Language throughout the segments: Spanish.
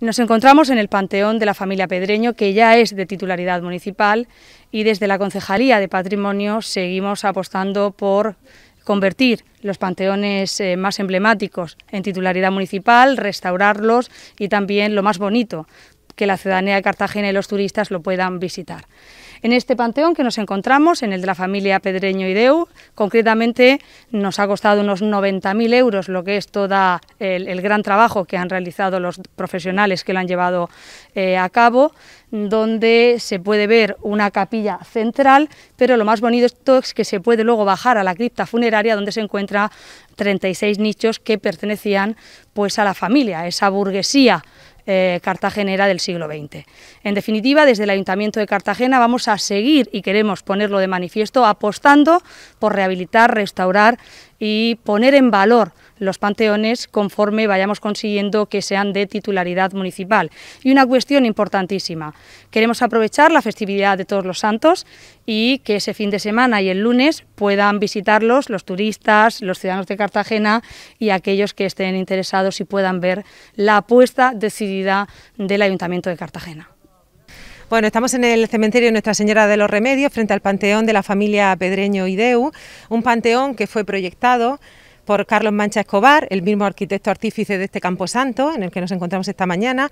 Nos encontramos en el Panteón de la familia Pedreño, que ya es de titularidad municipal, y desde la Concejalía de Patrimonio seguimos apostando por convertir los panteones eh, más emblemáticos en titularidad municipal, restaurarlos y también lo más bonito, que la ciudadanía de Cartagena y los turistas lo puedan visitar en este panteón que nos encontramos, en el de la familia Pedreño y Deu. Concretamente nos ha costado unos 90.000 euros lo que es todo el, gran trabajo que han realizado los profesionales que lo han llevado eh, a cabo donde se puede ver una capilla central, pero lo más bonito es que se puede luego bajar a la cripta funeraria donde se encuentra 36 nichos que pertenecían pues a la familia, a esa burguesía eh, cartagenera del siglo XX. En definitiva, desde el Ayuntamiento de Cartagena vamos a seguir y queremos ponerlo de manifiesto apostando por rehabilitar, restaurar y poner en valor los panteones conforme vayamos consiguiendo que sean de titularidad municipal. Y una cuestión importantísima, queremos aprovechar la festividad de Todos los Santos y que ese fin de semana y el lunes puedan visitarlos los turistas, los ciudadanos de Cartagena y aquellos que estén interesados y puedan ver la apuesta decidida del Ayuntamiento de Cartagena. Bueno, estamos en el cementerio Nuestra Señora de los Remedios, frente al panteón de la familia Pedreño Ideu, un panteón que fue proyectado por Carlos Mancha Escobar, el mismo arquitecto artífice de este camposanto en el que nos encontramos esta mañana,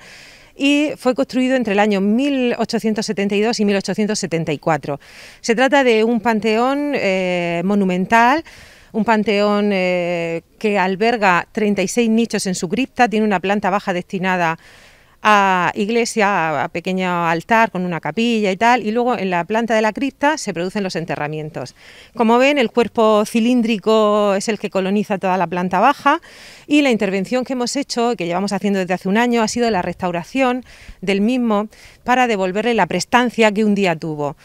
y fue construido entre el año 1872 y 1874. Se trata de un panteón eh, monumental un panteón eh, que alberga 36 nichos en su cripta, tiene una planta baja destinada a iglesia, a pequeño altar con una capilla y tal, y luego en la planta de la cripta se producen los enterramientos. Como ven, el cuerpo cilíndrico es el que coloniza toda la planta baja y la intervención que hemos hecho, que llevamos haciendo desde hace un año, ha sido la restauración del mismo para devolverle la prestancia que un día tuvo.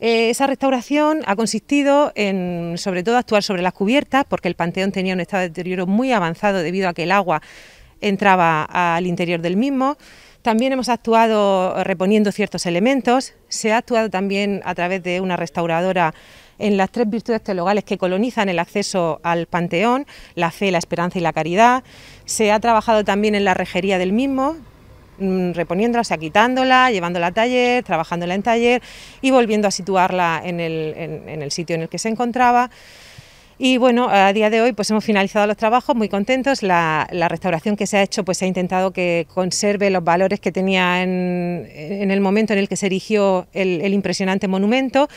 Eh, esa restauración ha consistido en, sobre todo, actuar sobre las cubiertas, porque el panteón tenía un estado de deterioro muy avanzado debido a que el agua entraba al interior del mismo. También hemos actuado reponiendo ciertos elementos, se ha actuado también a través de una restauradora en las tres virtudes teologales que colonizan el acceso al panteón, la fe, la esperanza y la caridad. Se ha trabajado también en la rejería del mismo, mm, reponiéndola, o sea, quitándola, llevándola a taller, trabajándola en taller y volviendo a situarla en el, en el sitio en el que se encontraba. Y bueno, a día de hoy pues hemos finalizado los trabajos, muy contentos. La, restauración que se ha hecho pues ha intentado que conserve los valores que tenía en, el momento en el que se erigió el, impresionante monumento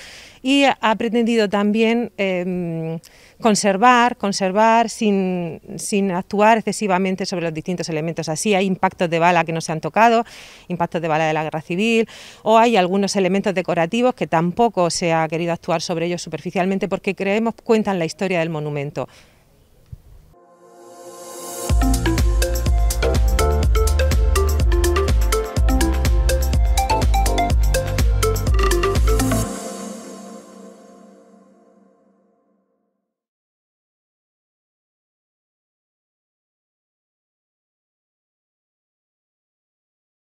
y ha pretendido también... Em, conservar, conservar sin, actuar excesivamente sobre los distintos elementos. Así hay impactos de bala que no se han tocado, impactos de bala de la guerra civil, o hay algunos elementos decorativos que tampoco se ha querido actuar sobre ellos superficialmente porque creemos cuentan la historia del monumento.